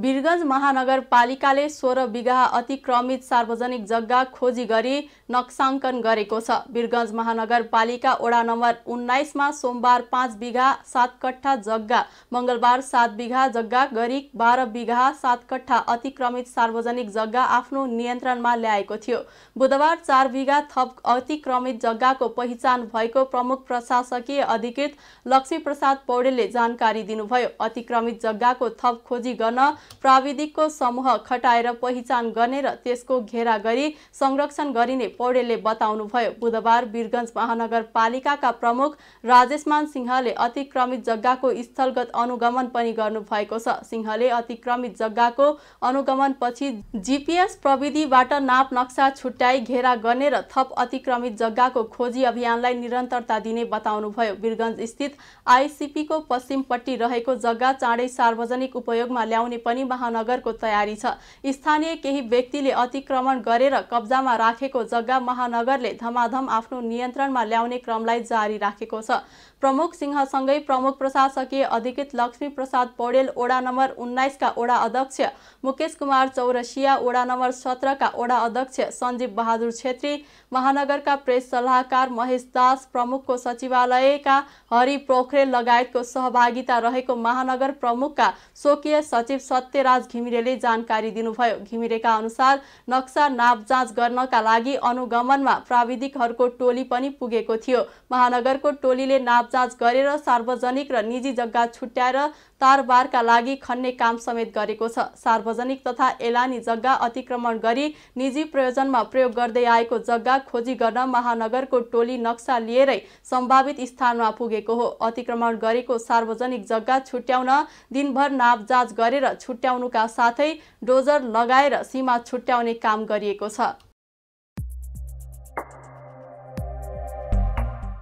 वीरगन्ज महानगरपालिकाले सोह्र बिघा अतिक्रमित सार्वजनिक जग्गा खोजी गरी नक्साङ्कन गरेको छ वीरगन्ज महानगरपालिका वडा नम्बर उन्नाइसमा सोमबार पाँच बिघा सात कट्ठा जग्गा मङ्गलबार सात बिघा जग्गा गरी बाह्र बिघा सात कट्ठा अतिक्रमित सार्वजनिक जग्गा आफ्नो नियन्त्रणमा ल्याएको थियो बुधबार चार बिघा थप अतिक्रमित जग्गाको पहिचान भएको प्रमुख प्रशासकीय अधिकृत लक्ष्मीप्रसाद पौडेलले जानकारी दिनुभयो अतिक्रमित जग्गाको थप खोजी गर्न प्राविधिकको समूह खटाएर पहिचान गर्ने र त्यसको घेरा गरी संरक्षण गरिने पौडेलले बताउनुभयो बुधबार वीरगञ्ज महानगरपालिकाका प्रमुख राजेशमान सिंहले अतिक्रमित जग्गाको स्थलगत अनुगमन पनि गर्नुभएको छ सिंहले अतिक्रमित जग्गाको अनुगमनपछि जिपिएस प्रविधिबाट नाप नक्सा छुट्याई घेरा गर्ने र थप अतिक्रमित जग्गाको खोजी अभियानलाई निरन्तरता दिने बताउनुभयो वीरगञ्ज स्थित आइसिपीको पश्चिमपट्टि रहेको जग्गा चाँडै सार्वजनिक उपयोगमा ल्याउने पनि पनि महानगरको तयारी छ स्थानीय केही व्यक्तिले अतिक्रमण गरेर कब्जामा राखेको जग्गा महानगरले धमाधम आफ्नो नियन्त्रणमा ल्याउने क्रमलाई जारी राखेको छ प्रमुख सिंहसँगै प्रमुख प्रशासकीय अधिकृत लक्ष्मी प्रसाद पौडेल ओडा नम्बर उन्नाइसका ओडा अध्यक्ष मुकेश कुमार चौरसिया ओडा नम्बर सत्रका ओडा अध्यक्ष सञ्जीव बहादुर छेत्री महानगरका प्रेस सल्लाहकार महेश दास प्रमुखको सचिवालयका हरि पोखरेल लगायतको सहभागिता रहेको महानगर प्रमुखका स्वकीय सचिव सत्यराज घिमिरेले जानकारी दिनुभयो घिमिरेका अनुसार नक्सा नाप जाँच गर्नका लागि अनुगमनमा प्राविधिकहरूको टोली पनि पुगेको थियो महानगरको टोलीले नाप जाँच गरेर सार्वजनिक र निजी जग्गा छुट्याएर तारबारका लागि खन्ने काम समेत गरेको छ सार्वजनिक तथा एलानी जग्गा अतिक्रमण गरी निजी प्रयोजनमा प्रयोग गर्दै आएको जग्गा खोजी गर्न महानगरको टोली नक्सा लिएरै सम्भावित स्थानमा पुगेको हो अतिक्रमण गरेको सार्वजनिक जग्गा छुट्याउन दिनभर नापजाँच गरेर छुट छुट्याउनुका साथै डोजर लगाएर सीमा छुट्याउने काम गरिएको छ